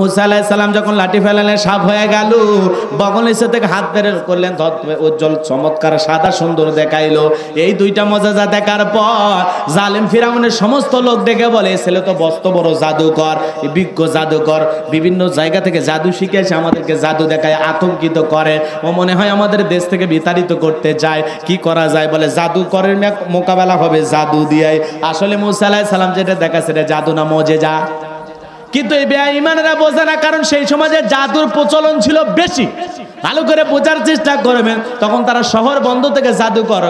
মুসা যখন লাঠি ফেলালেন সাপ হয়ে গেল বগল থেকে হাত বের করলেন উজ্জ্বল চমৎকার সাদা সুন্দর দেখাইলো এই দুইটা মজা যা দেখার পর জালিম ফিরামনের সমস্ত লোক দেখে বলে ছেলে তো বস্ত বড় জাদুকর বিজ্ঞ জাদুকর বিভিন্ন জায়গা থেকে জাদু শিখে এসে আমাদেরকে জাদু দেখায় আতঙ্কিত করে ও মনে হয় আমাদের দেশ থেকে বিতাড়িত করতে যায় কি করা যায় বলে জাদুকরের মোকাবেলা হবে জাদু দিয়ে আসলে মুসা আলাহিসাল্লাম যেটা দেখা সেটা জাদু না মজে যা কিন্তু এই বেঈমানেরা বোঝে না কারণ সেই সমাজে জাদুর প্রচলন ছিল বেশি ভালো করে বোঝার চেষ্টা করবেন তখন তারা শহর বন্ধ থেকে জাদুকর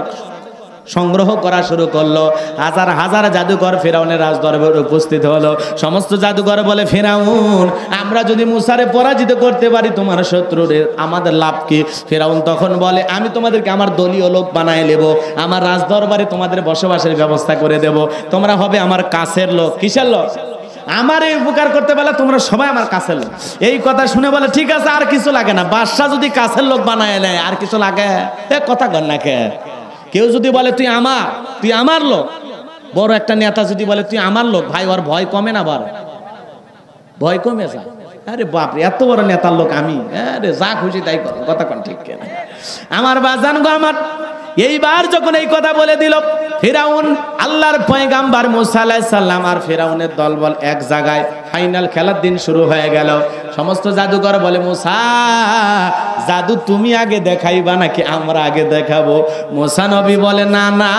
সংগ্রহ করা শুরু করলো হাজার হাজার জাদুঘর ফেরাউনের রাজদরবার উপস্থিত হলো সমস্ত জাদুঘর বলে ফেরাউন আমরা যদি মুসারে পরাজিত করতে পারি তোমার শত্রুর আমাদের লাভ কি ফেরাউন তখন বলে আমি তোমাদেরকে আমার দলীয় লোক বানায় নেব আমার রাজদরবারে তোমাদের বসবাসের ব্যবস্থা করে দেব তোমরা হবে আমার কাছের লোক কিসের লোক আমার এই উপকার করতে পারলে তোমরা সবাই আমার কাছের লোক এই কথা শুনে বলে ঠিক আছে আর কিছু লাগে না বাদশাহ যদি কাছের লোক বানায় নেয় আর কিছু লাগে এ কথা কর না কে কেউ যদি বলে তুই আমার তুই আমার লোক বড় একটা নেতা যদি বলে তুই আমার লোক ভাই ওর ভয় কমে না বার ভয় কমে যা আরে বাপরে এত বড় নেতার লোক আমি আরে যা খুশি তাই কথা কন ঠিক কেনা আমার বাজান গো আমার এইবার যখন এই কথা বলে দিল ফেরাউন আল্লাহর পয়গাম্বার মুসা আলাইহিস সালাম আর ফেরাউনের দলবল এক জায়গায় ফাইনাল খেলার দিন শুরু হয়ে গেল সমস্ত জাদুকর বলে মোসা জাদু তুমি আগে দেখাইবা নাকি আমরা আগে দেখাবো মোসা নবী বলে না না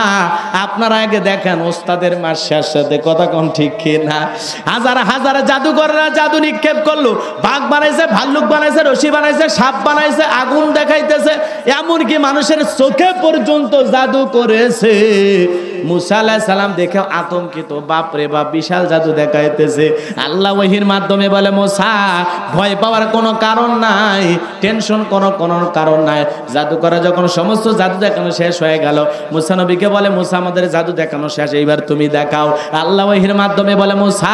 আপনারা আগে দেখেন ওস্তাদের মাসিয়ার সাথে কথা কম ঠিক না হাজার হাজার জাদুকররা জাদু নিক্ষেপ করলো বাঘ বানাইছে ভাল্লুক বানাইছে রশি বানাইছে সাপ বানাইছে আগুন দেখাইতেছে এমনকি মানুষের চোখে পর্যন্ত জাদু করেছে মুসা দেখে আতঙ্কিত বাপরে বাপ বিশাল জাদু দেখাইতেছে আল্লাহ ওহির মাধ্যমে বলে মোসা ভয় পাওয়ার কোনো কারণ নাই টেনশন কোনো কোনো কারণ নাই করা যখন সমস্ত জাদু দেখানো শেষ হয়ে গেল মুসানবীকে বলে মুসা আমাদের জাদু দেখানো শেষ এইবার তুমি দেখাও আল্লাহ ওহির মাধ্যমে বলে মুসা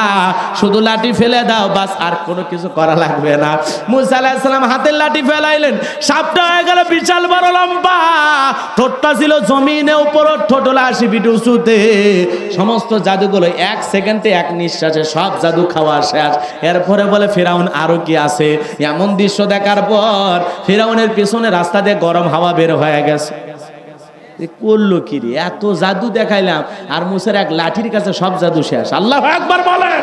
শুধু লাঠি ফেলে দাও বাস আর কোনো কিছু করা লাগবে না মুসা আলাহিসাল্লাম হাতের লাঠি ফেলাইলেন সাপটা হয়ে গেল বিশাল বড় লম্বা ঠোঁটটা ছিল জমিনে উপর ঠোঁট হলো আশি ফিট উঁচুতে সমস্ত জাদুগুলো এক সেকেন্ডে এক নিঃশ্বাসে সব জাদু খাওয়া শেষ এরপরে বলে ফেরাউন আরও কি আছে এমন দৃশ্য দেখার পর ফেরাউনের পিছনে রাস্তা দিয়ে গরম হাওয়া বের হয়ে গেছে করলো কি রে এত জাদু দেখাইলাম আর মুসের এক লাঠির কাছে সব জাদু শেষ আল্লাহ একবার বলে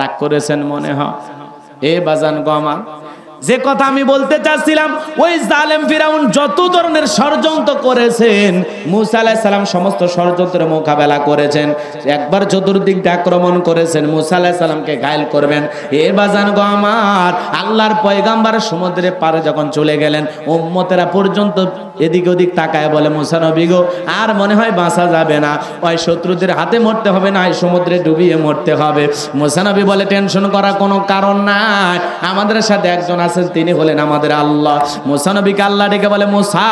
রাগ করেছেন মনে হয় এ বাজান গো আমার যে কথা আমি বলতে চাচ্ছিলাম ওই জালেম ফিরাউন যত ধরনের ষড়যন্ত্র করেছেন মুসা আলাহ সালাম সমস্ত ষড়যন্ত্রের মোকাবেলা করেছেন একবার চতুর্দিক দিয়ে আক্রমণ করেছেন মুসা আলাহ সালামকে ঘায়ল করবেন এ বাজান গো আমার আল্লাহর পয়গাম্বার সমুদ্রে পারে যখন চলে গেলেন উম্মতেরা পর্যন্ত এদিক ওদিক তাকায় বলে মুসা নবী গো আর মনে হয় বাঁচা যাবে না ওই শত্রুদের হাতে মরতে হবে না সমুদ্রে ডুবিয়ে মরতে হবে মুসা নবী বলে টেনশন করার কোনো কারণ নাই আমাদের সাথে একজন আছে আছেন তিনি হলেন আমাদের আল্লাহ মোসা নবীকে আল্লাহ ডেকে বলে মোসা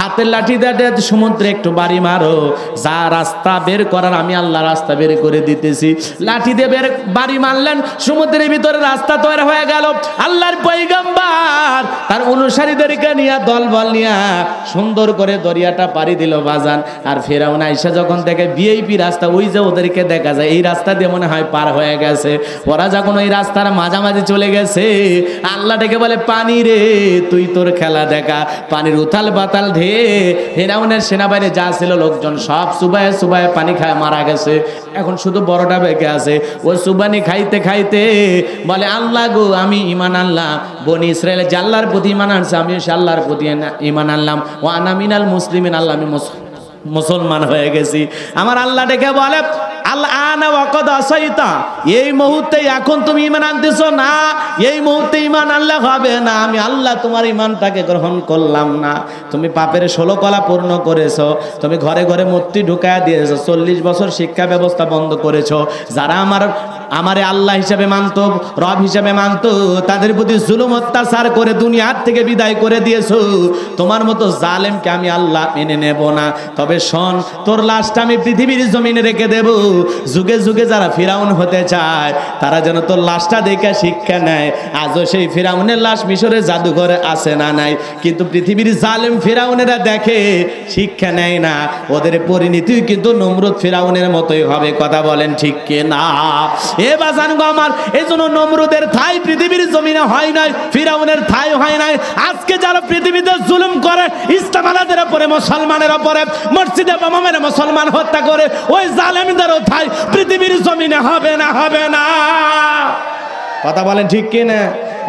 হাতের লাঠি দিয়ে সমুদ্রে একটু বাড়ি মারো যা রাস্তা বের করার আমি আল্লাহ রাস্তা বের করে দিতেছি লাঠি দিয়ে বের বাড়ি মারলেন সমুদ্রের ভিতরে রাস্তা তৈরি হয়ে গেল আল্লাহর পৈগম্বার তার অনুসারীদেরকে নিয়ে দল বল নিয়ে সুন্দর করে দরিয়াটা পাড়ি দিল বাজান আর ফেরাউন আইসা যখন দেখে বিএপি রাস্তা ওই যে ওদেরকে দেখা যায় এই রাস্তা দিয়ে মনে হয় পার হয়ে গেছে ওরা যখন ওই রাস্তার মাঝামাঝি চলে গেছে আল্লাহটাকে তাকে বলে পানি রে তুই তোর খেলা দেখা পানির উথাল বাতাল ধে হেরাউনের সেনাবাহিনী যা ছিল লোকজন সব সুবায় সুবায় পানি খায় মারা গেছে এখন শুধু বড়টা বেঁকে আছে ও সুবানি খাইতে খাইতে বলে আল্লাহ গো আমি ইমান আনলাম বনি ইসরায়েল জাল্লার প্রতি ইমান আনছে আমি সে আল্লাহর প্রতি ইমান আনলাম ও আনামিনাল মুসলিমিন আল্লাহ আমি মুসলমান হয়ে গেছি আমার আল্লাহ ডেকে বলে আল্লাহ আনা ওয়াকদ আসাইতা এই মুহূর্তে এখন তুমি ইমান আনতেছ না এই মুহূর্তে ইমান আল্লাহ হবে না আমি আল্লাহ তোমার ইমানটাকে গ্রহণ করলাম না তুমি পাপের ষোলো কলা পূর্ণ করেছো তুমি ঘরে ঘরে মূর্তি ঢুকায় দিয়েছো চল্লিশ বছর শিক্ষা ব্যবস্থা বন্ধ করেছো যারা আমার আমারে আল্লাহ হিসাবে মানত রব হিসাবে মানত তাদের প্রতি জুলুম অত্যাচার করে দুনিয়ার থেকে বিদায় করে দিয়েছো তোমার মতো জালেমকে আমি আল্লাহ মেনে নেব না তবে শোন তোর লাশটা আমি পৃথিবীর জমিনে রেখে দেবো যুগে যুগে যারা ফিরাউন হতে চায় তারা যেন তোর লাশটা দেখে শিক্ষা নেয় আজও সেই ফিরাউনের লাশ মিশরে জাদুঘরে আছে না নাই কিন্তু পৃথিবীর জালেম ফিরাউনেরা দেখে শিক্ষা নেয় না ওদের পরিণতি কিন্তু নমরুদ ফিরাউনের মতোই হবে কথা বলেন ঠিক কে না এ বাজান গো আমার এই জন্য নমরুদের থাই পৃথিবীর জমিনে হয় নাই ফিরাউনের থাই হয় নাই আজকে যারা পৃথিবীতে জুলুম করে ইসলাম আলাদের ওপরে মুসলমানের ওপরে মসজিদে বামামের মুসলমান হত্যা করে ওই জালেমদের মিথ্যায় পৃথিবীর জমিনে হবে না হবে না কথা বলেন ঠিক কিনা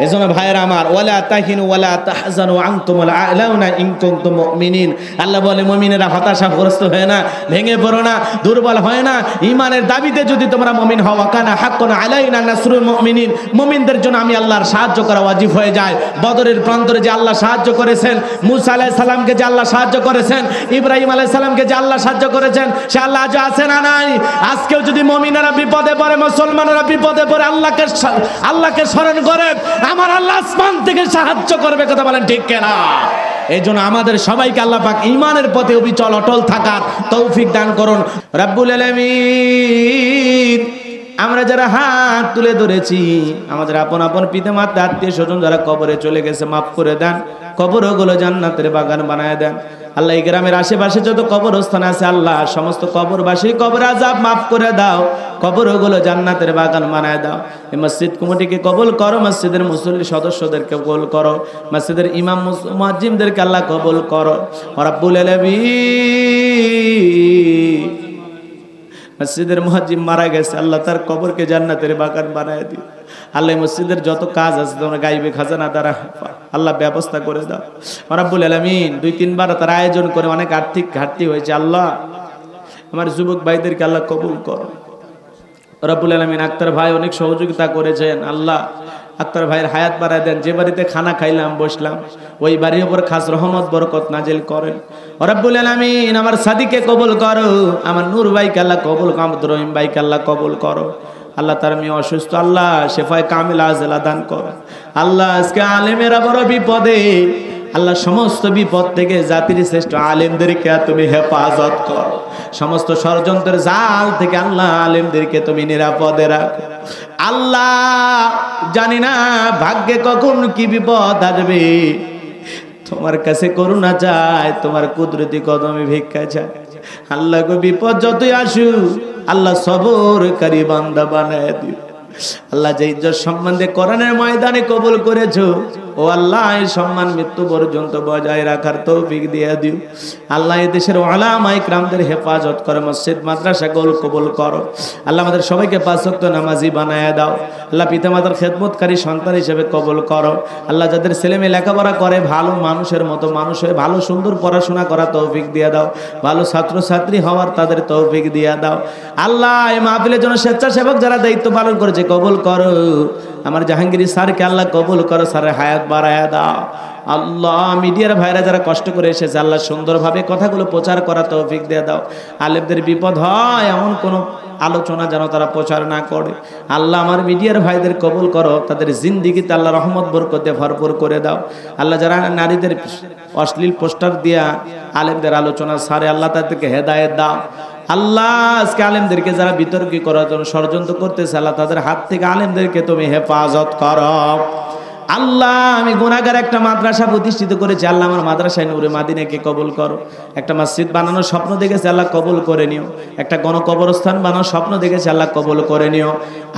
এজন্য ভাইয়েরা আমার ওয়ালা তাহিনু ওয়ালা তাহজান আংতুমুল আলাউনা ইনকুনতুম মুমিনিন আল্লাহ বলে মুমিনেরা হতাশাগ্রস্ত হয় না ভেঙে পড়ো না দুর্বল হয় না ঈমানের দাবিতে যদি তোমরা মুমিন হও কানা হাক্কুন আলাইনা নাসরুল মুমিনিন মুমিনদের জন্য আমি আল্লাহর সাহায্য করা ওয়াজিব হয়ে যায় বদরের প্রান্তরে যে আল্লাহ সাহায্য করেছেন মূসা আলাইহিস সালামকে যে আল্লাহ সাহায্য করেছেন ইব্রাহিম আলাইহিস সালামকে যে আল্লাহ সাহায্য করেছেন সে আল্লাহ আজ আছে না নাই আজকেও যদি মুমিনেরা বিপদে পড়ে মুসলমানেরা বিপদে পড়ে আল্লাহকে আল্লাহকে স্মরণ করে আমার আল্লাহ আসমান থেকে সাহায্য করবে কথা বলেন ঠিক কেনা এই জন্য আমাদের সবাইকে আল্লাহ পাক ইমানের পথে অবিচল অটল থাকার তৌফিক দান করুন রাব্বুল আলামিন আমরা যারা হাত তুলে ধরেছি আমাদের আপন আপন পিতা মাতা আত্মীয় স্বজন যারা কবরে চলে গেছে মাফ করে দেন কবর গুলো জান্নাতের বাগান বানায় দেন আল্লাহ এই গ্রামের আশেপাশে যত কবরস্থান আছে আল্লাহ সমস্ত কবরবাসী কবর আজাব মাফ করে দাও কবর গুলো জান্নাতের বাগান বানায় দাও এই মসজিদ কমিটিকে কবল করো মসজিদের মুসল্লি সদস্যদেরকে কবল করো মসজিদের ইমাম মুয়াজ্জিমদেরকে আল্লাহ কবল করো রব্বুল আলামিন মসজিদের মহাজিম মারা গেছে আল্লাহ তার কবরকে জান্নাতের বাগান বানায় দিও আল্লাহ মসজিদের যত কাজ আছে তোমরা গাইবে খাজানা দ্বারা আল্লাহ ব্যবস্থা করে দাও রাব্বুল আলামিন দুই তিনবার তার আয়োজন করে অনেক আর্থিক ঘাটতি হয়েছে আল্লাহ আমার যুবক ভাইদেরকে আল্লাহ কবুল করো রবুল আলামিন আক্তার ভাই অনেক সহযোগিতা করেছেন আল্লাহ আক্তার ভাইয়ের হায়াত বাড়ায় দেন যে বাড়িতে খানা খাইলাম বসলাম ওই বাড়ির উপর খাস রহমত বরকত নাজেল করেন ওরা রব্বুল আমি আমার সাদিকে কবুল করো আমার নূর ভাই কাল্লা কবুল কামত রহিম ভাই কাল্লা কবুল করো আল্লাহ তার মেয়ে অসুস্থ আল্লাহ শেফায় কামিল আজলা দান করো আল্লাহ আজকে আলেমেরা বড় বিপদে আল্লাহ সমস্ত বিপদ থেকে জাতির শ্রেষ্ঠ আলেমদেরকে তুমি হেফাজত কর সমস্ত ষড়যন্ত্রের জাল থেকে আল্লাহ আলেমদেরকে তুমি নিরাপদে রাখো আল্লাহ জানি না ভাগ্যে কখন কি বিপদ আসবে তোমার কাছে করুণা চায় তোমার কুদরতি কদমে ভিক্ষা চায় আল্লাহ বিপদ যতই আসু আল্লাহ কারি বান্দা বানায় দিও আল্লাহ যে ইজ্জত সম্বন্ধে কোরআনের ময়দানে কবুল করেছো ও আল্লাহ এই সম্মান মৃত্যু পর্যন্ত বজায় রাখার তৌফিক দিয়ে দিও আল্লাহ এই দেশের ওলামাই ক্রামদের হেফাজত করো মসজিদ মাদ্রাসা গোল কবুল করো আল্লাহ আমাদের সবাইকে পাশক্ত নামাজি বানায় দাও আল্লাহ পিতামাতার খেদমতকারী সন্তান হিসেবে কবল করো আল্লাহ যাদের ছেলেমেয়ে লেখাপড়া করে ভালো মানুষের মতো মানুষ হয়ে ভালো সুন্দর পড়াশোনা করা তৌফিক দিয়ে দাও ভালো ছাত্রছাত্রী হওয়ার তাদের তৌফিক দিয়ে দাও আল্লাহ এই মাহফিলের জন্য স্বেচ্ছাসেবক যারা দায়িত্ব পালন করেছে কবুল করো আমার জাহাঙ্গীর স্যারকে আল্লাহ কবুল করো স্যারের হায়াত বাড়ায় দাও আল্লাহ মিডিয়ার ভাইরা যারা কষ্ট করে এসেছে আল্লাহ সুন্দরভাবে কথাগুলো প্রচার করা তৌফিক দিয়ে দাও আলেমদের বিপদ হয় এমন কোনো আলোচনা যেন তারা প্রচার না করে আল্লাহ আমার মিডিয়ার ভাইদের কবুল করো তাদের জিন্দিগিতে আল্লাহ রহমত বরকতে ভরপুর করে দাও আল্লাহ যারা নারীদের অশ্লীল পোস্টার দিয়া আলেমদের আলোচনা সারে আল্লাহ তাদেরকে হেদায়ত দাও আল্লাহ আজকে আলেমদেরকে যারা বিতর্কী করার জন্য ষড়যন্ত্র করতেছে আল্লাহ তাদের হাত থেকে আলেমদেরকে তুমি হেফাজত করো আল্লাহ আমি গুণাগার একটা মাদ্রাসা প্রতিষ্ঠিত করেছি আল্লাহ আমার মাদ্রাসায় নূরে মাদিনাকে কবুল করো একটা মসজিদ বানানোর স্বপ্ন দেখেছে আল্লাহ কবুল করে নিও একটা গণকবরস্থান বানানোর স্বপ্ন দেখেছে আল্লাহ কবুল করে নিও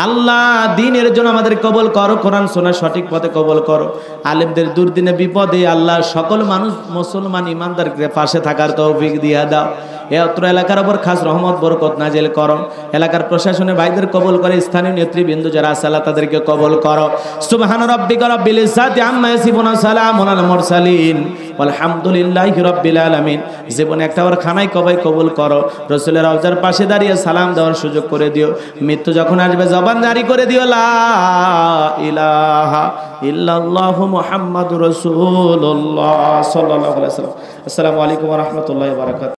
আল্লাহ দিনের জন্য আমাদের কবল করো কোরআন শোনা সঠিক পথে কবল করো আলেমদের দুর্দিনে বিপদে আল্লাহ সকল মানুষ মুসলমান ইমানদার পাশে থাকার তৌফিক দিয়া দাও এ অত্র এলাকার ওপর খাস রহমত বরকত নাজেল করো এলাকার প্রশাসনে ভাইদের কবল করে স্থানীয় নেতৃবৃন্দ যারা আছে আল্লাহ তাদেরকে কবল করো সুবহান রব্বিক রাব্বিল ইজ্জাতি আম্মা ইয়াসিফুনা সালামুন আল মুরসালিন আলহামদুলিল্লাহি রাব্বিল আলামিন জীবনে একটা ওর খানাই কবাই কবুল করো রাসূলের আওজার পাশে দাঁড়িয়ে সালাম দেওয়ার সুযোগ করে দিও মৃত্যু যখন আসবে জবান জারি করে দিও লা ইলাহা ইল্লাল্লাহ মুহাম্মাদুর রাসূলুল্লাহ সাল্লাল্লাহু আলাইহি ওয়াসাল্লাম আসসালামু আলাইকুম ওয়া রাহমাতুল্লাহি ওয়া বারাকাতুহু